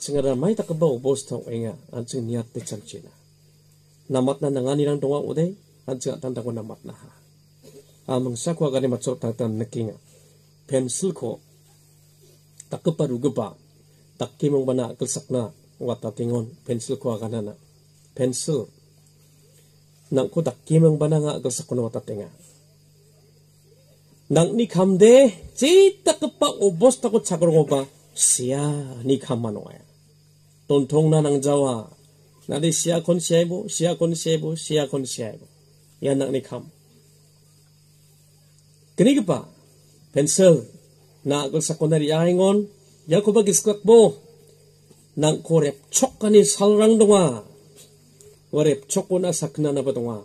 tsinga ra mai takaba ubos tong enga an tsing niat te chang china namat na nanga ni rang tong wa ude an tsinga tan ta ko namat na ha am ng sakwa ga ni ma chok tang tan nakinga pencil ko takapa ru ga ba takki mong bana kal sakna wa ta tingon pencil ko ga na na pencil nang ko takki mong bana nga ga sakna wa ta tinga nang ni kham de chi takapa ubos ta ko chakro ba sia ni kham manoya e. tuntungan ang jawa. Nadi siya konsebo, siya konsebo, siya konsebo. Yan ang nikam. Kinig pa, pencil, na agol sa kunari ahingon, yako ba giskak mo, nang korep chok ka ni salrang dunga. Warep chok ko na sakna na ba dunga.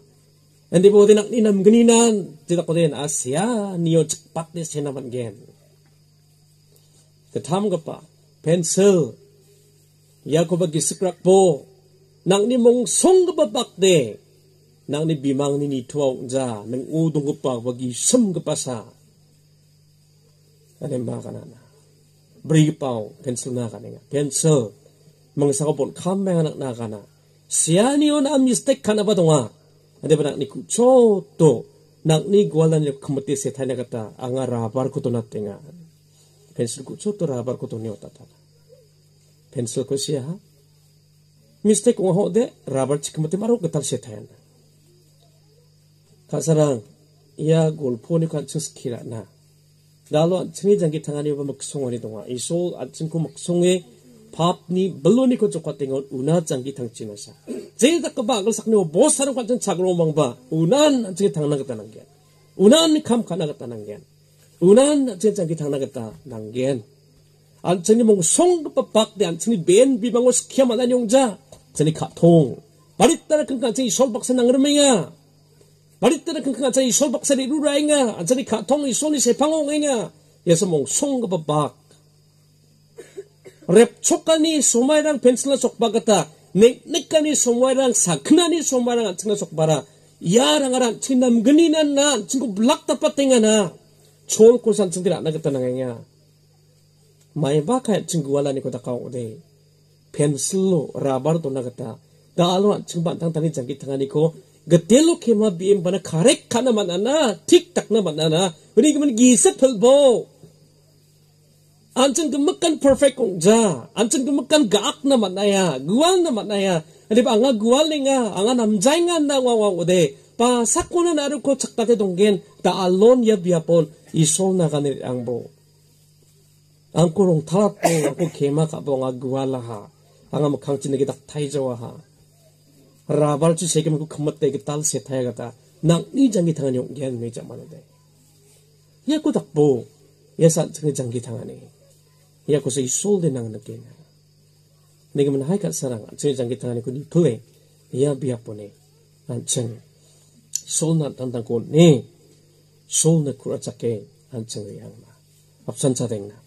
Hindi po din ang inam ganinan, dito ko din, asya ah, niyo chikpat ni sinaman gen. Katam ka pa, pencil, 야곱의 기스크락보 낭니 몽 송급어 박대 낭니 비망니 니토와 웅자 낭 우동급바 박이 섬급바사 아니 마가나나 브리그바오 펜슬 나가네가 펜슬 멍사가 본 카메라 나가나 시아니오 나 미스텍 카나바 동아 아니 브랑니 쿠초또 낭니 구알란이 컴버티 세타네가타 앙아 라바르코토 나땡아 펜슬 쿠초또 라바르코토 니오타타 pennsylvania mistake ong ho de rabar chikmati maro gatal shethayan kasarang ya 골포니 관측 스키라 나 나로 안층이 장기 당하니 오바 먹송원이 동화 이소 안층고 먹송에 밥니 물론이 그 쪽같은 건 우나 장기 당치면서 제다 그 박을 삭는 보사로 관전 작으로 망봐 우난 안층이 당나겠다는 게 우난 감 가나겠다는 게 우난 안층이 장기 당나겠다는 게 안천이 몽송 박대 안천이 벤 비방오스 키아마단 용자 안천이 카통 바리따라 큰 안천이 솔박사 낭르맹아 바리따라 큰 안천이 솔박사 리루라잉아 안천이 카통이 손이 세팡옹잉아 예서 몽송 박 랩촉가니 소마이랑 벤슬라 속바가타 넥넥가니 소마이랑 사크나니 소마이랑 안천이 속바라 야랑아랑 친남근이나 나 친구 블락다빠땡아나 좋은 꼴산 친구들 안 하겠다는 거야 mai ba kha chingu wala ni ko ta kaung de pencil lo rubber to nagata da alwa chingba tang tang ni jangi thanga ni ko gatel lo khema bm bana khare khana manana tik tak na manana ri gi man gi sa thal bo anchen gi makan perfect kong ja anchen gi makan gaak na manaya gual na manaya ri ba nga gual ni nga anga nam jai nga na wa wa de pa sakona na ru ko chakta te dongen da alon ya biapol isol na ga ni angbo ang kurong talat po ang kong kema ka po ang agwala ha. Ang ang kang tinagi tak tayo jawa ha. Rabal chi sege mga kumatay ka tal se tayo gata. Nang ni jangi tangan yung yan may jamanan de. Ya ko tak po. Ya sa tangi jangi tangan ni. Ya ko sa isol de nang nagkin. Nega man hai ka sarang. Ang tangi jangi tangan ni ko ni tuli. Ya biya po ni. Ang tangi. Sol na tantang ko ni. Sol na kuracake. Ang tangi yang ma. Apsan cha ding na.